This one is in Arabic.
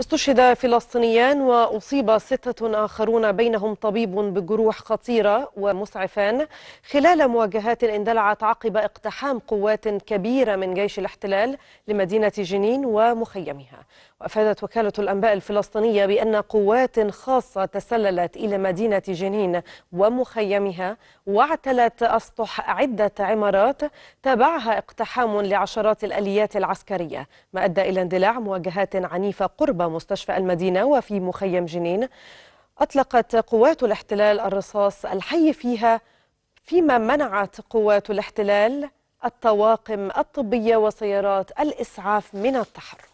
استشهد فلسطينيان وأصيب ستة آخرون بينهم طبيب بجروح خطيرة ومسعفان خلال مواجهات اندلعت عقب اقتحام قوات كبيرة من جيش الاحتلال لمدينة جنين ومخيمها وأفادت وكالة الأنباء الفلسطينية بأن قوات خاصة تسللت إلى مدينة جنين ومخيمها واعتلت أسطح عدة عمارات تبعها اقتحام لعشرات الأليات العسكرية ما أدى إلى اندلاع مواجهات عنيفة قرب مستشفى المدينة وفي مخيم جنين أطلقت قوات الاحتلال الرصاص الحي فيها فيما منعت قوات الاحتلال الطواقم الطبية وسيارات الإسعاف من التحرك